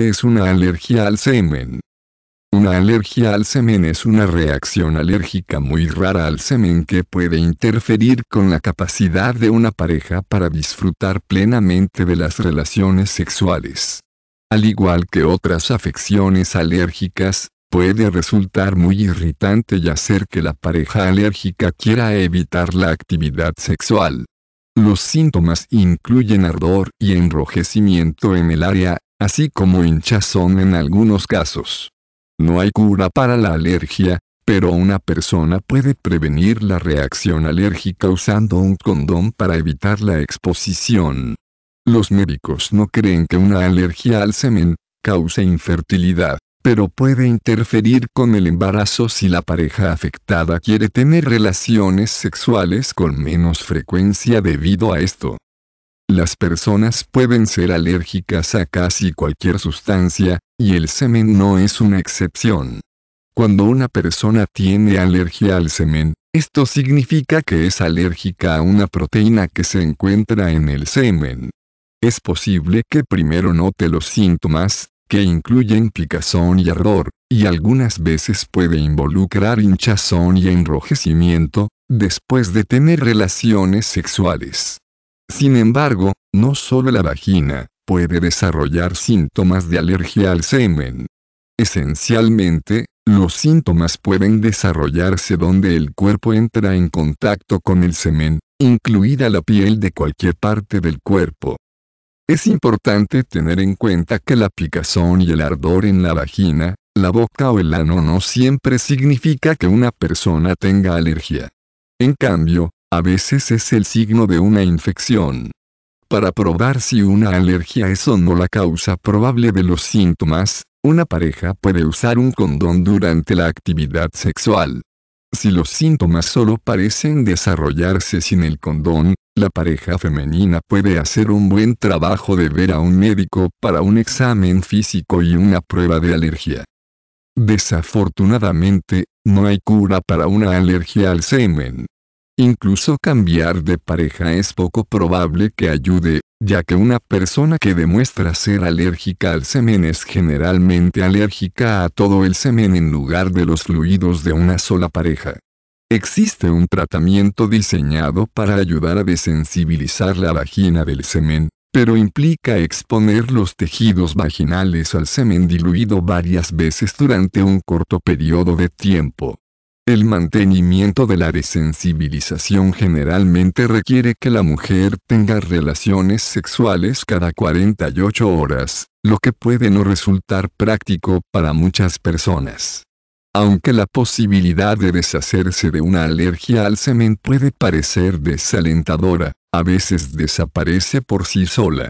es una alergia al semen? Una alergia al semen es una reacción alérgica muy rara al semen que puede interferir con la capacidad de una pareja para disfrutar plenamente de las relaciones sexuales. Al igual que otras afecciones alérgicas, puede resultar muy irritante y hacer que la pareja alérgica quiera evitar la actividad sexual. Los síntomas incluyen ardor y enrojecimiento en el área así como hinchazón en algunos casos. No hay cura para la alergia, pero una persona puede prevenir la reacción alérgica usando un condón para evitar la exposición. Los médicos no creen que una alergia al semen cause infertilidad, pero puede interferir con el embarazo si la pareja afectada quiere tener relaciones sexuales con menos frecuencia debido a esto. Las personas pueden ser alérgicas a casi cualquier sustancia, y el semen no es una excepción. Cuando una persona tiene alergia al semen, esto significa que es alérgica a una proteína que se encuentra en el semen. Es posible que primero note los síntomas, que incluyen picazón y ardor, y algunas veces puede involucrar hinchazón y enrojecimiento, después de tener relaciones sexuales. Sin embargo, no solo la vagina, puede desarrollar síntomas de alergia al semen. Esencialmente, los síntomas pueden desarrollarse donde el cuerpo entra en contacto con el semen, incluida la piel de cualquier parte del cuerpo. Es importante tener en cuenta que la picazón y el ardor en la vagina, la boca o el ano no siempre significa que una persona tenga alergia. En cambio, a veces es el signo de una infección. Para probar si una alergia es o no la causa probable de los síntomas, una pareja puede usar un condón durante la actividad sexual. Si los síntomas solo parecen desarrollarse sin el condón, la pareja femenina puede hacer un buen trabajo de ver a un médico para un examen físico y una prueba de alergia. Desafortunadamente, no hay cura para una alergia al semen. Incluso cambiar de pareja es poco probable que ayude, ya que una persona que demuestra ser alérgica al semen es generalmente alérgica a todo el semen en lugar de los fluidos de una sola pareja. Existe un tratamiento diseñado para ayudar a desensibilizar la vagina del semen, pero implica exponer los tejidos vaginales al semen diluido varias veces durante un corto periodo de tiempo. El mantenimiento de la desensibilización generalmente requiere que la mujer tenga relaciones sexuales cada 48 horas, lo que puede no resultar práctico para muchas personas. Aunque la posibilidad de deshacerse de una alergia al semen puede parecer desalentadora, a veces desaparece por sí sola,